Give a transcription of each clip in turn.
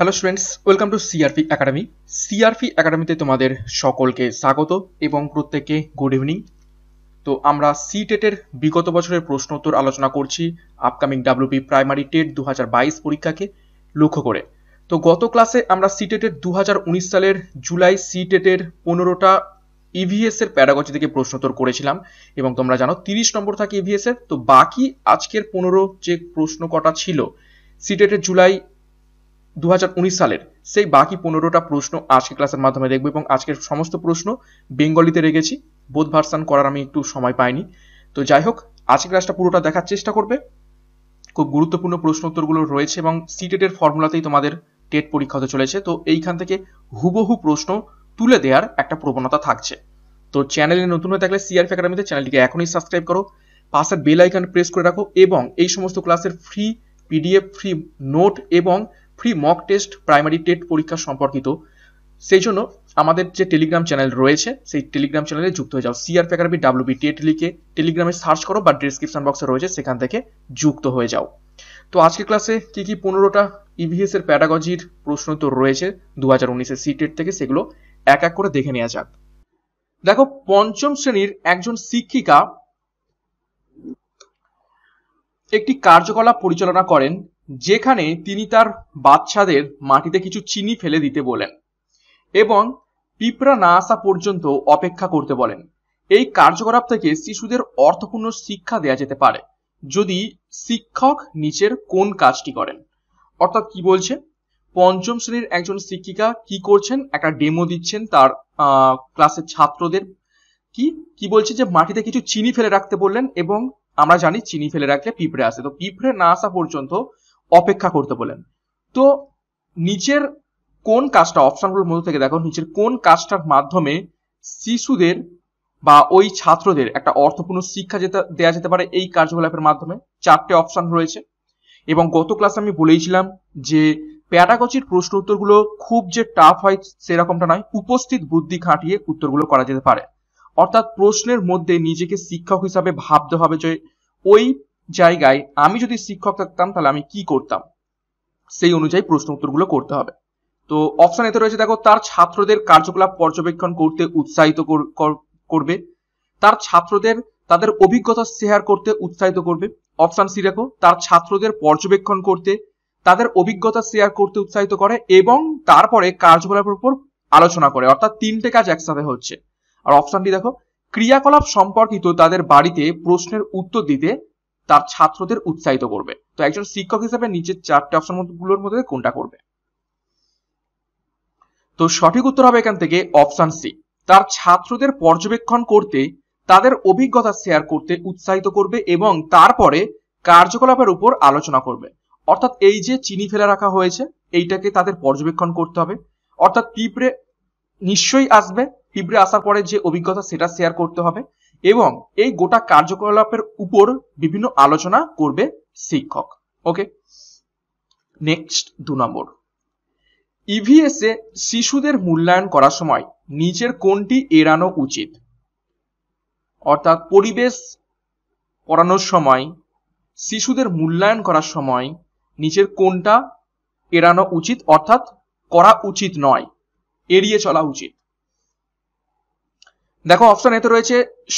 hello students welcome to CRP academy CRP একাডেমিতে তোমাদের সকলকে স্বাগত এবং প্রত্যেককে গুড ইভিনিং তো আমরা সি টেটের e বিগত বছরের প্রশ্ন উত্তর আলোচনা করছি আপকামিং ডাব্লিউপি প্রাইমারি টেট দু পরীক্ষাকে লক্ষ্য করে তো গত ক্লাসে আমরা সি টেটের দু সালের জুলাই সি টেটের e পনেরোটা ইভিএস e এর প্যারাগজি থেকে প্রশ্নোত্তর করেছিলাম এবং তোমরা জানো তিরিশ নম্বর থাকে ইভিএস এর তো বাকি আজকের পনেরো যে প্রশ্ন কটা ছিল সিটেটের জুলাই দু সালের সেই বাকি পনেরোটা প্রশ্ন আজকে ক্লাসের মাধ্যমে দেখব এবং আজকের সমস্ত প্রশ্ন বেঙ্গলিতে রেখেছি বোধ ভার্সান করার আমি একটু সময় পাইনি তো যাই হোক আজকে ক্লাসটা পুরোটা দেখার চেষ্টা করবে খুব গুরুত্বপূর্ণ প্রশ্ন উত্তরগুলো রয়েছে এবং সিটেটের e ফর্মুলাতেই তোমাদের টেট পরীক্ষা হতে চলেছে তো এইখান থেকে হুবহু প্রশ্ন তুলে দেওয়ার একটা প্রবণতা থাকছে তো চ্যানেলে নতুন হয়ে থাকলে সিআরএফ একাডেমিতে চ্যানেলটিকে এখনই সাবস্ক্রাইব করো পাশের বেল আইকন প্রেস করে রাখো এবং এই সমস্ত ক্লাসের ফ্রি পিডিএফ ফ্রি নোট এবং free mock test primary TET পরীক্ষা সম্পর্কিত সেই জন্য আমাদের যে টেলিগ্রাম চ্যানেল রয়েছে সেই টেলিগ্রাম চ্যানেলে যুক্ত হয়ে যাও সিআরপি একাডেমি ডাব্লিউবি টেট লিখে টেলিগ্রামে সার্চ করো বা ডিসক্রিপশন বক্সে রয়েছে সেখান থেকে যুক্ত হয়ে যাও তো আজকে ক্লাসে কি কি পনেরোটা ইভিএস e এর প্যাডাগজির প্রশ্ন তো রয়েছে দু হাজার উনিশের টেট e থেকে সেগুলো এক এক করে দেখে নেওয়া যাক দেখো পঞ্চম শ্রেণীর একজন শিক্ষিকা একটি কার্যকলাপ পরিচালনা করেন যেখানে তিনি তার বাচ্চাদের মাটিতে কিছু চিনি ফেলে দিতে বলেন এবং পিঁপড়া না আসা পর্যন্ত অপেক্ষা করতে বলেন এই কার্যকলাপ থেকে শিশুদের অর্থপূর্ণ শিক্ষা দেওয়া যেতে পারে যদি শিক্ষক নিচের কোন কাজটি করেন অর্থাৎ কি বলছে পঞ্চম শ্রেণীর একজন শিক্ষিকা কি করছেন একটা ডেমো দিচ্ছেন তার ক্লাসের ছাত্রদের কি কি বলছে যে মাটিতে কিছু চিনি ফেলে রাখতে বললেন এবং আমরা জানি চিনি ফেলে রাখলে পিঁপড়ে আসে তো পিঁপড়ে না আসা পর্যন্ত অপেক্ষা করতে বলেন তো নিচের কোন কাজটা অপশনগুলোর মধ্যে থেকে দেখো নিচের কোন কাজটার মাধ্যমে শিশুদের বা ওই ছাত্রদের একটা অর্থপূর্ণ শিক্ষা যেতে দেওয়া যেতে পারে এই কার্যকলাপের মাধ্যমে চারটে অপশন রয়েছে এবং গত ক্লাসে আমি বলেইছিলাম যে প্যাটাগচির প্রশ্ন উত্তরগুলো খুব যে টাফ হয় সেরকমটা নয় উপস্থিত বুদ্ধি খাটিয়ে উত্তরগুলো করা যেতে পারে অর্থাৎ প্রশ্নের মধ্যে নিজেকে শিক্ষক হিসাবে ভাবতে হবে যে ওই জায়গায় আমি যদি শিক্ষক থাকতাম তাহলে আমি কি করতাম সেই অনুযায়ী প্রশ্ন উত্তরগুলো করতে হবে তো অপশন এতে রয়েছে দেখো তার ছাত্রদের কার্যকলাপ পর্যবেক্ষণ করতে উৎসাহিত করবে তার ছাত্রদের তাদের অভিজ্ঞতা শেয়ার করতে উৎসাহিত করবে অপশন সি দেখো তার ছাত্রদের পর্যবেক্ষণ করতে তাদের অভিজ্ঞতা শেয়ার করতে উৎসাহিত করে এবং তারপরে কার্যকলাপের উপর আলোচনা করে অর্থাৎ তিনটে কাজ একসাথে হচ্ছে আর অপশনটি দেখো ক্রিয়াকলাপ সম্পর্কিত তাদের বাড়িতে প্রশ্নের উত্তর দিতে তার ছাত্রদের উৎসাহিত করবে তো একজন শিক্ষক হিসেবে নিচের চারটে অপশন গুলোর মধ্যে কোনটা করবে তো সঠিক উত্তর হবে এখান থেকে অপশন সি তার ছাত্রদের পর্যবেক্ষণ করতে তাদের অভিজ্ঞতা শেয়ার করতে উৎসাহিত করবে এবং তারপরে কার্যকলাপের উপর আলোচনা করবে অর্থাৎ এই যে চিনি ফেলে রাখা হয়েছে এইটাকে তাদের পর্যবেক্ষণ করতে হবে অর্থাৎ পিঁপড়ে নিশ্চয়ই আসবে পিঁপড়ে আসার পরে যে অভিজ্ঞতা সেটা শেয়ার করতে হবে এবং এই গোটা কার্যকলাপের উপর বিভিন্ন আলোচনা করবে শিক্ষক ওকে নেক্সট দু নম্বর ইভিএস e এ শিশুদের মূল্যায়ন করার সময় নিচের কোনটি এড়ানো উচিত অর্থাৎ পরিবেশ পড়ানোর সময় শিশুদের মূল্যায়ন করার সময় নিচের কোনটা এড়ানো উচিত অর্থাৎ করা উচিত নয় এড়িয়ে চলা উচিত দেখো অপশন এতে রয়েছে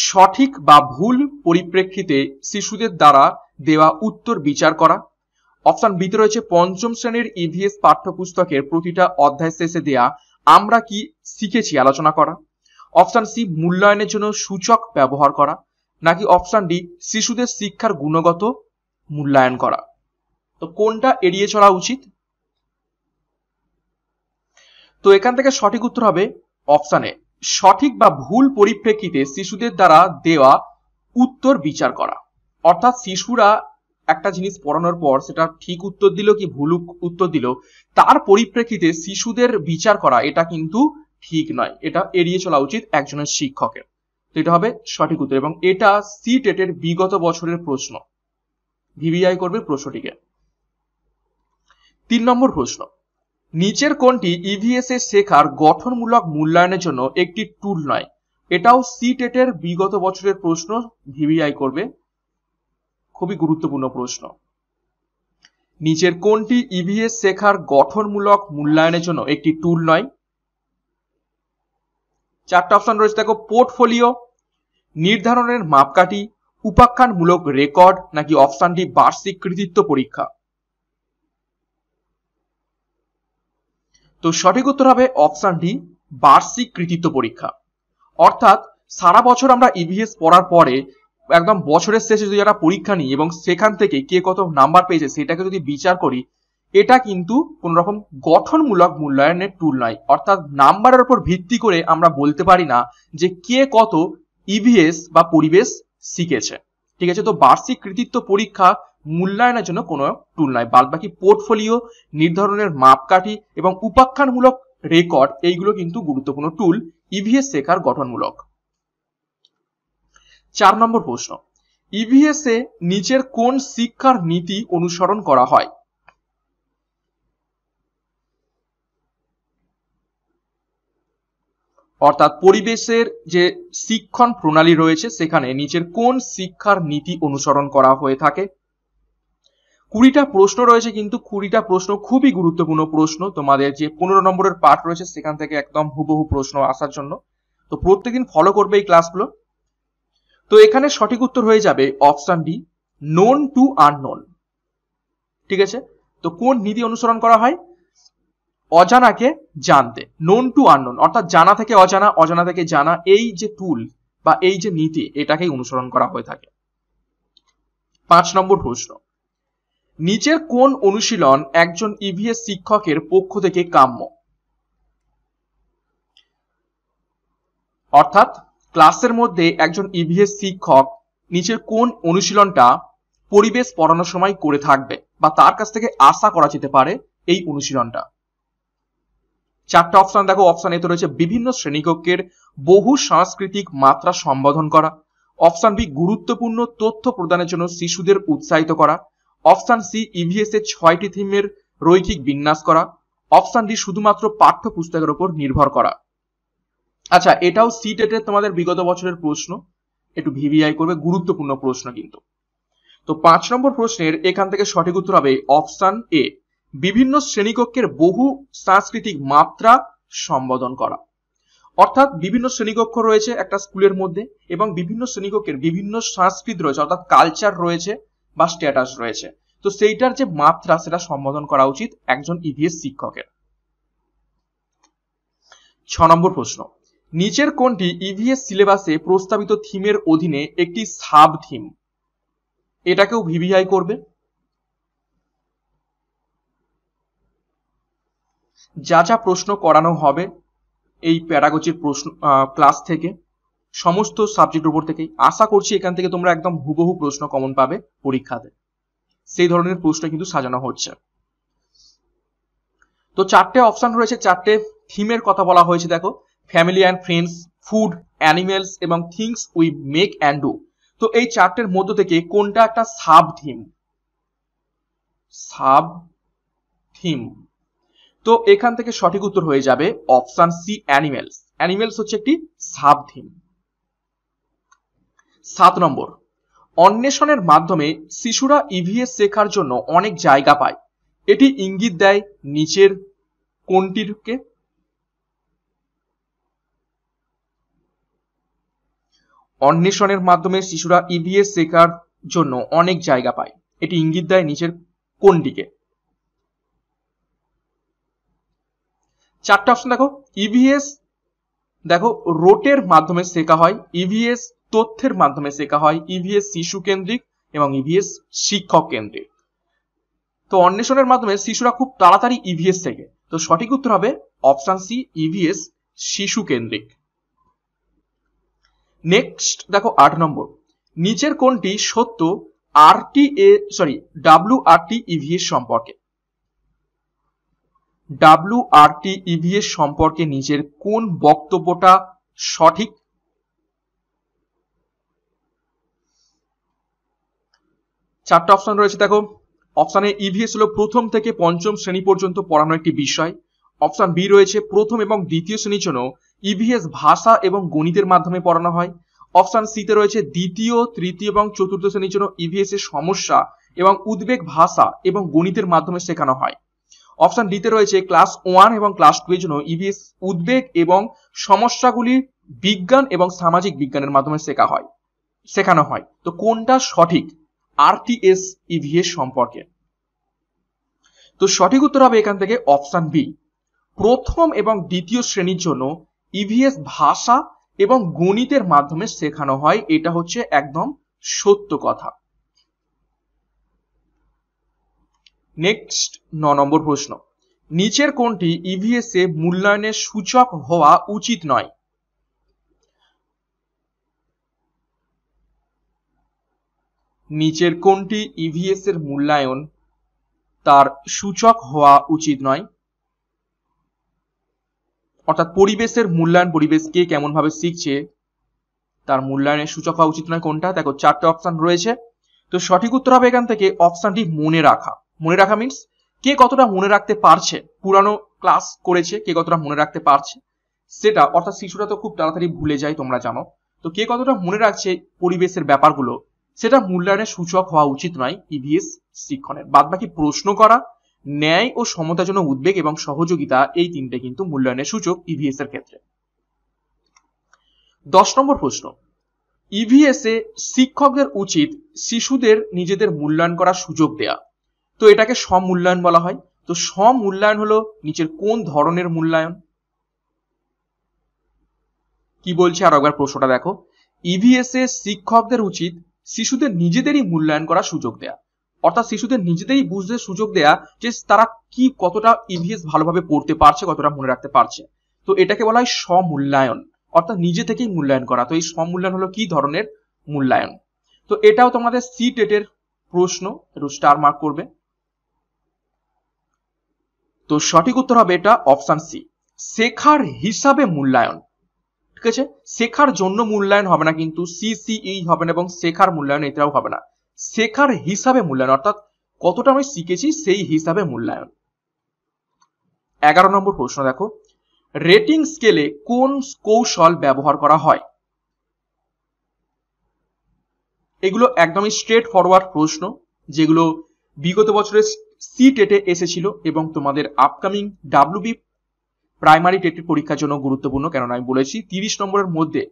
সঠিক বা ভুল পরিপ্রেক্ষিতে শিশুদের দ্বারা দেওয়া উত্তর বিচার করা অপশন বিতে রয়েছে পঞ্চম শ্রেণীর ইভিএস e পাঠ্যপুস্তকের প্রতিটা অধ্যায় শেষে দেয়া আমরা কি শিখেছি আলোচনা করা অপশন সি মূল্যায়নের জন্য সূচক ব্যবহার করা নাকি অপশন ডি শিশুদের শিক্ষার গুণগত মূল্যায়ন করা তো কোনটা এড়িয়ে চলা উচিত তো এখান থেকে সঠিক উত্তর হবে অপশানে সঠিক বা ভুল পরিপ্রেক্ষিতে শিশুদের দ্বারা দেওয়া উত্তর বিচার করা অর্থাৎ শিশুরা একটা জিনিস পড়ানোর পর সেটা ঠিক উত্তর দিল কি ভুল উত্তর দিল তার পরিপ্রেক্ষিতে শিশুদের বিচার করা এটা কিন্তু ঠিক নয় এটা এড়িয়ে চলা উচিত একজনের শিক্ষকের তো এটা হবে সঠিক উত্তর এবং এটা সি টেটের বিগত বছরের প্রশ্ন ভিভিআই করবে প্রশ্নটিকে তিন নম্বর প্রশ্ন নিচের কোনটি ইভিএস e এর শেখার গঠনমূলক মূল্যায়নের জন্য একটি টুল নয় এটাও সিটেটের e বিগত বছরের প্রশ্ন ভিভিআই করবে খুবই গুরুত্বপূর্ণ প্রশ্ন নিচের কোনটি ইভিএস e শেখার গঠনমূলক মূল্যায়নের জন্য একটি টুল নয় চারটা অপশন রয়েছে দেখো পোর্টফোলিও নির্ধারণের মাপকাঠি উপাখ্যানমূলক রেকর্ড নাকি অপশানটি বার্ষিক কৃতিত্ব পরীক্ষা তো সঠিক উত্তর হবে অপশন ডি বার্ষিক কৃতিত্ব পরীক্ষা অর্থাৎ সারা বছর আমরা ইভিএস e পড়ার পরে একদম বছরের শেষে যদি একটা পরীক্ষা নিই এবং সেখান থেকে কে কত নাম্বার পেয়েছে সেটাকে যদি বিচার করি এটা কিন্তু কোন রকম গঠনমূলক মূল্যায়নের টুল নয় অর্থাৎ নাম্বারের উপর ভিত্তি করে আমরা বলতে পারি না যে কে কত ইভিএস e বা পরিবেশ শিখেছে ঠিক আছে তো বার্ষিক কৃতিত্ব পরীক্ষা মূল্যায়নের জন্য কোনো টুল নাই বাদবাকি পোর্টফোলিও নির্ধারণের মাপকাঠি এবং উপাখ্যানমূলক রেকর্ড এইগুলো কিন্তু গুরুত্বপূর্ণ টুল ইভিএস e শেখার গঠনমূলক চার নম্বর প্রশ্ন ইভিএস e এ নিচের কোন শিক্ষার নীতি অনুসরণ করা হয় অর্থাৎ পরিবেশের যে শিক্ষণ প্রণালী রয়েছে সেখানে নিচের কোন শিক্ষার নীতি অনুসরণ করা হয়ে থাকে কুড়িটা প্রশ্ন রয়েছে কিন্তু কুড়িটা প্রশ্ন খুবই গুরুত্বপূর্ণ প্রশ্ন তোমাদের যে পনেরো নম্বরের পার্ট রয়েছে সেখান থেকে একদম হুবহু প্রশ্ন আসার জন্য তো প্রত্যেকদিন ফলো করবে এই ক্লাসগুলো তো এখানে সঠিক উত্তর হয়ে যাবে option D known to unknown ঠিক আছে তো কোন নীতি অনুসরণ করা হয় অজানাকে জানতে নোন টু আননোন অর্থাৎ জানা থেকে অজানা অজানা থেকে জানা এই যে টুল বা এই যে নীতি এটাকেই অনুসরণ করা হয়ে থাকে পাঁচ নম্বর প্রশ্ন নিচের কোন অনুশীলন একজন ইভিএস e শিক্ষকের পক্ষ থেকে কাম্য অর্থাৎ ক্লাসের মধ্যে একজন ইভিএস e শিক্ষক নিচের কোন অনুশীলনটা পরিবেশ পড়ানোর সময় করে থাকবে বা তার কাছ থেকে আশা করা যেতে পারে এই অনুশীলনটা চারটা অপশন দেখো অপশন এতে রয়েছে বিভিন্ন শ্রেণীকক্ষের বহু সাংস্কৃতিক মাত্রা সম্বোধন করা অপশন বি গুরুত্বপূর্ণ তথ্য প্রদানের জন্য শিশুদের উৎসাহিত করা অপশান সি ইভিএস e এর ছয়টি থিমের রৈখিক বিন্যাস করা অপশান ডি শুধুমাত্র পাঠ্যপুস্তকের উপর নির্ভর করা আচ্ছা এটাও সি টেটের তোমাদের বিগত বছরের প্রশ্ন একটু ভিভিআই করবে গুরুত্বপূর্ণ প্রশ্ন কিন্তু তো পাঁচ নম্বর প্রশ্নের এখান থেকে সঠিক উত্তর হবে অপশান এ বিভিন্ন শ্রেণীকক্ষের বহু সাংস্কৃতিক মাত্রা সম্বোধন করা অর্থাৎ বিভিন্ন শ্রেণীকক্ষ রয়েছে একটা স্কুলের মধ্যে এবং বিভিন্ন শ্রেণীকক্ষের বিভিন্ন সংস্কৃতি রয়েছে অর্থাৎ কালচার রয়েছে বা স্ট্যাটাস রয়েছে তো সেইটার যে মাত্রা সেটা সম্বোধন করা উচিত একজন ইভিএস e শিক্ষকের ছ নম্বর প্রশ্ন নিচের কোনটি ইভিএস সিলেবাসে প্রস্তাবিত থিমের অধীনে একটি সাব থিম এটাকেও ভিভিআই করবে যা যা প্রশ্ন করানো হবে এই প্যারাগোজির প্রশ্ন ক্লাস থেকে সমস্ত সাবজেক্টের উপর থেকেই আশা করছি এখান থেকে তোমরা একদম হুবহু প্রশ্ন কমন পাবে পরীক্ষাতে সেই ধরনের প্রশ্ন কিন্তু সাজানো হচ্ছে তো চারটে অপশন রয়েছে চারটে থিমের কথা বলা হয়েছে দেখো family and friends food animals এবং things we make and do তো এই চারটের মধ্য থেকে কোনটা একটা সাব থিম সাব থিম তো এখান থেকে সঠিক উত্তর হয়ে যাবে অপশন সি অ্যানিমেলস অ্যানিমেলস হচ্ছে একটি সাব থিম সাত নম্বর অন্বেষণের মাধ্যমে শিশুরা ইভিএস e শেখার জন্য অনেক জায়গা পায় এটি ইঙ্গিত দেয় নিচের কোনটিকে অন্বেষণের মাধ্যমে শিশুরা ইভিএস e শেখার জন্য অনেক জায়গা পায় এটি ইঙ্গিত দেয় নিচের কোনটিকে চারটা অপশন দেখো ইভিএস e দেখো রোটের মাধ্যমে শেখা হয় ইভিএস তথ্যের মাধ্যমে শেখা হয় ইভিএস e শিশু কেন্দ্রিক এবং ইভিএস e শিক্ষক কেন্দ্রিক তো অন্বেষণের মাধ্যমে শিশুরা খুব তাড়াতাড়ি ইভিএস e থেকে তো সঠিক উত্তর হবে অপশন সি ইভিএস শিশু কেন্দ্রিক নেক্সট দেখো আট নম্বর নিচের কোনটি সত্য RT A sorry W RT EVS সম্পর্কে ডাব্লিউ আরটি ইভিএস সম্পর্কে নিচের কোন বক্তব্যটা সঠিক চারটা অপশন রয়েছে দেখো অপশানে ইভিএস হলো প্রথম থেকে পঞ্চম শ্রেণী পর্যন্ত পড়ানো একটি বিষয় অপশান বি রয়েছে প্রথম এবং দ্বিতীয় শ্রেণীর জন্য ইভিএস e ভাষা এবং গণিতের মাধ্যমে পড়ানো হয় অপশান সিতে রয়েছে দ্বিতীয় তৃতীয় এবং চতুর্থ শ্রেণীর জন্য ইভিএস e এর সমস্যা এবং উদ্বেগ ভাষা এবং গণিতের মাধ্যমে শেখানো হয় অপশান ডিতে রয়েছে ক্লাস ওয়ান এবং ক্লাস টু এর জন্য ইভিএস e উদ্বেগ এবং সমস্যাগুলি বিজ্ঞান এবং সামাজিক বিজ্ঞানের মাধ্যমে শেখা হয় শেখানো হয় তো কোনটা সঠিক আরটিএস ইভিএস e সম্পর্কে তো সঠিক উত্তর হবে এখান থেকে অপশন বি প্রথম এবং দ্বিতীয় শ্রেণীর জন্য ইভিএস e ভাষা এবং গণিতের মাধ্যমে শেখানো হয় এটা হচ্ছে একদম সত্য কথা নেক্সট ন নম্বর প্রশ্ন নিচের কোনটি ইভিএস e এ মূল্যায়নের সূচক হওয়া উচিত নয় নিচের কোনটি ইভিএস e এর মূল্যায়ন তার সূচক হওয়া উচিত নয় অর্থাৎ পরিবেশের মূল্যায়ন পরিবেশকে কেমনভাবে শিখছে তার মূল্যায়নের সূচক হওয়া উচিত নয় কোনটা দেখো চারটে অপশন রয়েছে তো সঠিক উত্তর হবে এখান থেকে অপশনটি মনে রাখা মনে রাখা মিনস কে কতটা মনে রাখতে পারছে পুরানো ক্লাস করেছে কে কতটা মনে রাখতে পারছে সেটা অর্থাৎ শিশুরা তো খুব তাড়াতাড়ি ভুলে যায় তোমরা জানো তো কে কতটা মনে রাখছে পরিবেশের ব্যাপারগুলো সেটা মূল্যায়নের সূচক হওয়া উচিত নয় ইভিএস e শিক্ষণের বাদ বাকি প্রশ্ন করা ন্যায় ও সমতার জন্য উদ্বেগ এবং সহযোগিতা এই তিনটে কিন্তু মূল্যায়নের সূচক ইভিএস e এর ক্ষেত্রে দশ নম্বর প্রশ্ন ইভিএস e এ শিক্ষকদের উচিত শিশুদের নিজেদের মূল্যায়ন করার সুযোগ দেয়া তো এটাকে সমূল্যায়ন বলা হয় তো সমূল্যায়ন হলো নিচের কোন ধরনের মূল্যায়ন কি বলছে আর একবার প্রশ্নটা দেখো ইভিএস এ শিক্ষকদের উচিত শিশুদের নিজেদেরই মূল্যায়ন করার সুযোগ দেয়া অর্থাৎ শিশুদের নিজেদেরই বুঝতে সুযোগ দেয়া যে তারা কি কতটা ইভিএস ভালোভাবে পড়তে পারছে কতটা মনে রাখতে পারছে তো এটাকে বলা হয় স্বমূল্যায়ন অর্থাৎ নিজে থেকেই মূল্যায়ন করা তো এই স্বমূল্যায়ন হলো কি ধরনের মূল্যায়ন তো এটাও তোমাদের সি টেটের প্রশ্ন একটু স্টার মার্ক করবে তো সঠিক উত্তর হবে এটা অপশন সি শেখার হিসাবে মূল্যায়ন ঠিক আছে শেখার জন্য মূল্যায়ন হবে না কিন্তু সিসিই e হবে না এবং শেখার মূল্যায়ন এটাও হবে না শেখার হিসাবে মূল্যায়ন অর্থাৎ কতটা আমি শিখেছি সেই হিসাবে মূল্যায়ন এগারো নম্বর প্রশ্ন দেখো রেটিং স্কেলে কোন কৌশল ব্যবহার করা হয় এগুলো একদমই স্ট্রেট ফরওয়ার্ড প্রশ্ন যেগুলো বিগত বছরের সি টেটে এসেছিল এবং তোমাদের আপকামিং বি প্রাইমারি টেটের পরীক্ষার জন্য গুরুত্বপূর্ণ কেননা আমি বলেছি তিরিশ নম্বরের মধ্যে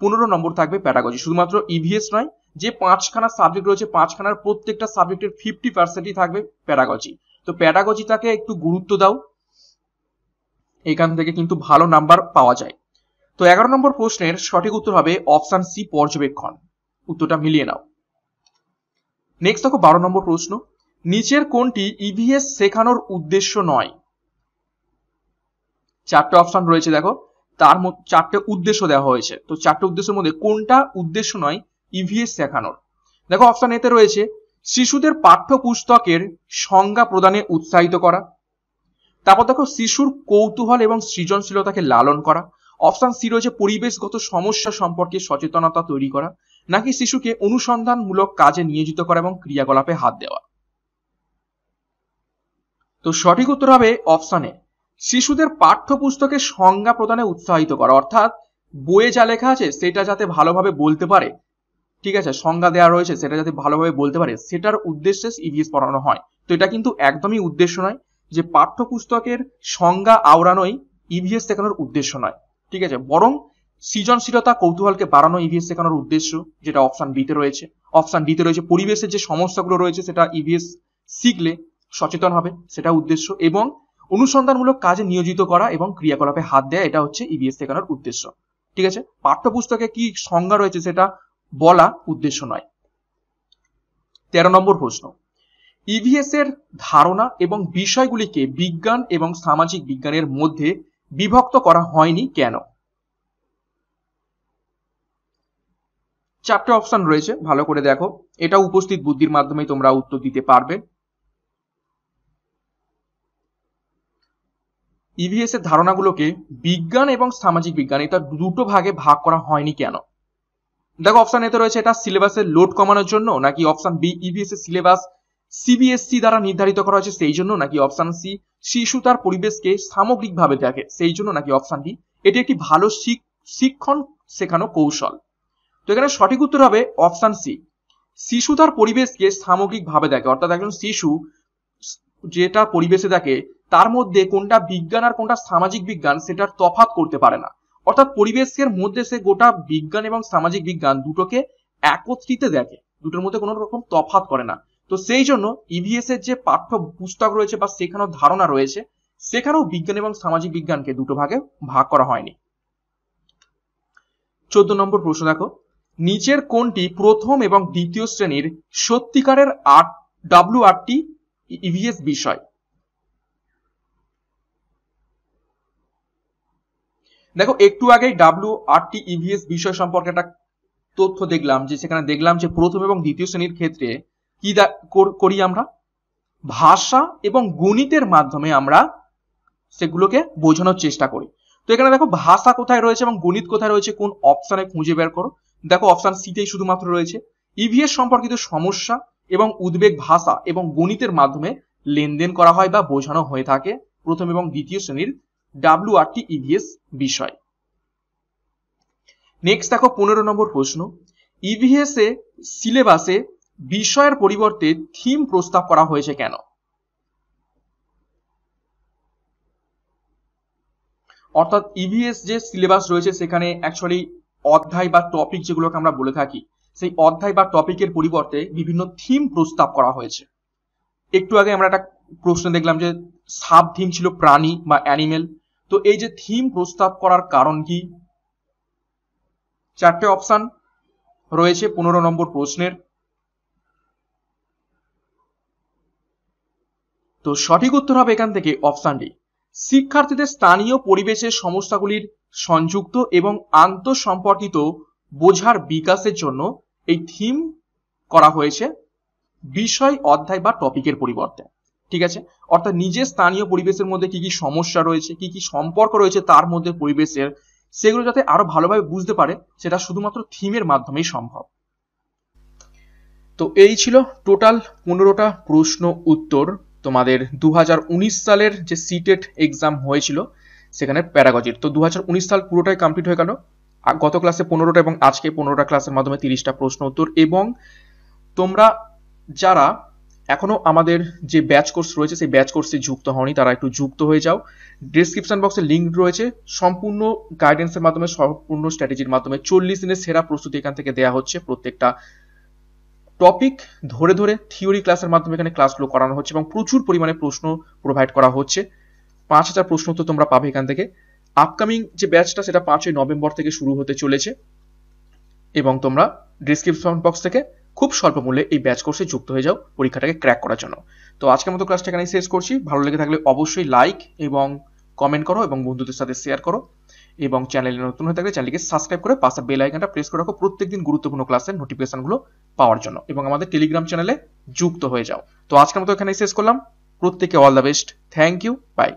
পনেরো নম্বর থাকবে প্যাটাগজি শুধুমাত্র ইভিএস e নয় যে পাঁচখানা সাবজেক্ট রয়েছে পাঁচখানার প্রত্যেকটা সাবজেক্টের ফিফটি পার্সেন্টই থাকবে প্যাটাগজি তো প্যাটাগজিটাকে একটু গুরুত্ব দাও এখান থেকে কিন্তু ভালো নাম্বার পাওয়া যায় তো এগারো নম্বর প্রশ্নের সঠিক উত্তর হবে অপশান সি পর্যবেক্ষণ উত্তরটা মিলিয়ে নাও নেক্সট দেখো বারো নম্বর প্রশ্ন নিচের কোনটি ইভিএস e শেখানোর উদ্দেশ্য নয় চারটে অপশন রয়েছে দেখো তার চারটে উদ্দেশ্য দেওয়া হয়েছে তো চারটে উদ্দেশ্যের মধ্যে কোনটা উদ্দেশ্য নয় ইভিএস e শেখানোর দেখো অপশন এতে রয়েছে শিশুদের পাঠ্যপুস্তকের সংজ্ঞা প্রদানে উৎসাহিত করা তারপর দেখো শিশুর কৌতূহল এবং সৃজনশীলতাকে লালন করা অপশন সি রয়েছে পরিবেশগত সমস্যা সম্পর্কে সচেতনতা তৈরি করা নাকি শিশুকে অনুসন্ধানমূলক কাজে নিয়োজিত করা এবং ক্রিয়াকলাপে হাত দেওয়া তো সঠিক উত্তর হবে অপশানে শিশুদের পাঠ্যপুস্তকে সংজ্ঞা প্রদানে উৎসাহিত করা অর্থাৎ বইয়ে যা লেখা আছে সেটা যাতে ভালোভাবে বলতে পারে ঠিক আছে সংজ্ঞা দেওয়া রয়েছে সেটা যাতে ভালোভাবে বলতে পারে সেটার উদ্দেশ্যে ইভিএস পড়ানো হয় তো এটা কিন্তু একদমই উদ্দেশ্য নয় যে পাঠ্যপুস্তকের সংজ্ঞা আওড়ানোই ইভিএস e শেখানোর উদ্দেশ্য নয় ঠিক আছে বরং সৃজনশীলতা কৌতূহলকে বাড়ানো ইভিএস e শেখানোর উদ্দেশ্য যেটা অপশন বিতে রয়েছে অপশন ডিতে রয়েছে পরিবেশের যে সমস্যাগুলো রয়েছে সেটা ইভিএস e শিখলে সচেতন হবে সেটা উদ্দেশ্য এবং অনুসন্ধানমূলক কাজে নিয়োজিত করা এবং ক্রিয়াকলাপে হাত দেয়া এটা হচ্ছে ইবিএস e শেখানোর উদ্দেশ্য ঠিক আছে পাঠ্যপুস্তকে কি সংজ্ঞা রয়েছে সেটা বলা উদ্দেশ্য নয় তেরো নম্বর প্রশ্ন ইভিএস e এর ধারণা এবং বিষয়গুলিকে বিজ্ঞান এবং সামাজিক বিজ্ঞানের মধ্যে বিভক্ত করা হয়নি কেন চারটে অপশন রয়েছে ভালো করে দেখো এটা উপস্থিত বুদ্ধির মাধ্যমে তোমরা উত্তর দিতে পারবে ইভিএস e এর ধারণাগুলোকে বিজ্ঞান এবং সামাজিক বিজ্ঞান এটা দুটো ভাগে ভাগ করা হয়নি কেন দেখো অপশন এতে রয়েছে এটা সিলেবাসের লোড কমানোর জন্য নাকি অপশন বি ইভিএস এর সিলেবাস সিবিএসসি e দ্বারা নির্ধারিত করা হয়েছে সেই জন্য নাকি অপশন সি শিশু তার পরিবেশকে সামগ্রিকভাবে দেখে সেই জন্য নাকি অপশন ডি এটি একটি ভালো শিক্ষণ শেখানো কৌশল তো এখানে সঠিক উত্তর হবে অপশন সি শিশু তার পরিবেশকে সামগ্রিকভাবে দেখে অর্থাৎ একজন শিশু যেটা পরিবেশে দেখে তার মধ্যে কোনটা বিজ্ঞান আর কোনটা সামাজিক বিজ্ঞান সেটার তফাত করতে পারে না অর্থাৎ পরিবেশের মধ্যে সে গোটা বিজ্ঞান এবং সামাজিক বিজ্ঞান দুটোকে একত্রিত দেখে দুটোর মধ্যে কোনো রকম তফাত করে না তো সেই জন্য ইভিএস e এর যে পাঠ্য পুস্তক রয়েছে বা সেখানে ধারণা রয়েছে সেখানেও বিজ্ঞান এবং সামাজিক বিজ্ঞানকে দুটো ভাগে ভাগ করা হয়নি চোদ্দ নম্বর প্রশ্ন দেখো নিচের কোনটি প্রথম এবং দ্বিতীয় শ্রেণীর সত্যিকারের আট ডাব্লিউ আরটি ইভিএস বিষয় দেখো একটু আগেই ডাব্লিউ আরটি ইভিএস বিষয় সম্পর্কে একটা তথ্য দেখলাম যে সেখানে দেখলাম যে প্রথম এবং দ্বিতীয় শ্রেণীর ক্ষেত্রে কি করি আমরা ভাষা এবং গণিতের মাধ্যমে আমরা সেগুলোকে বোঝানোর চেষ্টা করি তো এখানে দেখো ভাষা কোথায় রয়েছে এবং গণিত কোথায় রয়েছে কোন অপশানে খুঁজে বের করো দেখো অপশান সিটেই শুধুমাত্র রয়েছে ইভিএস e সম্পর্কিত সমস্যা এবং উদ্বেগ ভাষা এবং গণিতের মাধ্যমে লেনদেন করা হয় বা বোঝানো হয়ে থাকে প্রথম এবং দ্বিতীয় শ্রেণীর ডাব্লিউআরটি ইভিএস e বিষয় নেক্সট দেখো পনেরো নম্বর প্রশ্ন ইভিএস e এ সিলেবাসে বিষয়ের পরিবর্তে থিম প্রস্তাব করা হয়েছে কেন অর্থাৎ ইভিএস e যে সিলেবাস রয়েছে সেখানে অ্যাকচুয়ালি অধ্যায় বা টপিক যেগুলোকে আমরা বলে থাকি সেই অধ্যায় বা টপিকের পরিবর্তে বিভিন্ন থিম প্রস্তাব করা হয়েছে একটু আগে আমরা একটা প্রশ্ন দেখলাম যে সাব থিম ছিল প্রাণী বা অ্যানিমেল তো এই যে থিম প্রস্তাব করার কারণ কি চারটে অপশান রয়েছে পনেরো নম্বর প্রশ্নের তো সঠিক উত্তর হবে এখান থেকে ডি শিক্ষার্থীদের স্থানীয় পরিবেশের সমস্যাগুলির সংযুক্ত এবং আন্তঃসম্পর্কিত বোঝার বিকাশের জন্য এই থিম করা হয়েছে বিষয় অধ্যায় বা টপিকের পরিবর্তে ঠিক আছে অর্থাৎ নিজের স্থানীয় পরিবেশের মধ্যে কি কি সমস্যা রয়েছে কি কি সম্পর্ক রয়েছে তার মধ্যে পরিবেশের সেগুলো যাতে আরো ভালোভাবে বুঝতে পারে সেটা শুধুমাত্র থিমের মাধ্যমেই সম্ভব তো এই ছিল টোটাল পনেরোটা প্রশ্ন উত্তর তোমাদের দু সালের যে সিটেট এক্সাম e হয়েছিল সেখানে প্যারাগজির তো দু সাল পুরোটাই কমপ্লিট হয়ে গেল গত ক্লাসে পনেরোটা এবং আজকে পনেরোটা ক্লাসের মাধ্যমে তিরিশটা প্রশ্ন উত্তর এবং তোমরা যারা এখনও আমাদের যে ব্যাচ কোর্স রয়েছে সেই ব্যাচ কোর্সে যুক্ত হওনি তারা একটু যুক্ত হয়ে যাও ডিসক্রিপশন বক্সে লিঙ্ক রয়েছে সম্পূর্ণ গাইডেন্সের মাধ্যমে সম্পূর্ণ স্ট্র্যাটেজির মাধ্যমে চল্লিশ দিনের সেরা প্রস্তুতি এখান থেকে দেওয়া হচ্ছে প্রত্যেকটা টপিক ধরে ধরে থিওরি ক্লাসের মাধ্যমে এখানে ক্লাসগুলো করানো হচ্ছে এবং প্রচুর পরিমাণে প্রশ্ন প্রোভাইড করা হচ্ছে পাঁচ হাজার প্রশ্ন তো তোমরা পাবে এখান থেকে আপকামিং যে ব্যাচটা সেটা পাঁচই নভেম্বর থেকে শুরু হতে চলেছে এবং তোমরা ডিসক্রিপশন বক্স থেকে খুব স্বল্প মূল্যে এই ব্যাচ কোর্সে যুক্ত হয়ে যাও পরীক্ষাটাকে ক্র্যাক করার জন্য তো আজকের মতো ক্লাসটা এখানেই শেষ করছি ভালো লেগে থাকলে অবশ্যই লাইক এবং কমেন্ট করো এবং বন্ধুদের সাথে শেয়ার করো এবং চ্যানেলে নতুন হয়ে থাকলে চ্যানেলকে সাবস্ক্রাইব করে পাশে বেল আইকনটা প্রেস করে রাখো প্রত্যেকদিন গুরুত্বপূর্ণ ক্লাসের নোটিফিকেশনগুলো পাওয়ার জন্য এবং আমাদের টেলিগ্রাম চ্যানেলে যুক্ত হয়ে যাও তো আজকের মতো এখানেই শেষ করলাম প্রত্যেকে all the best thank you by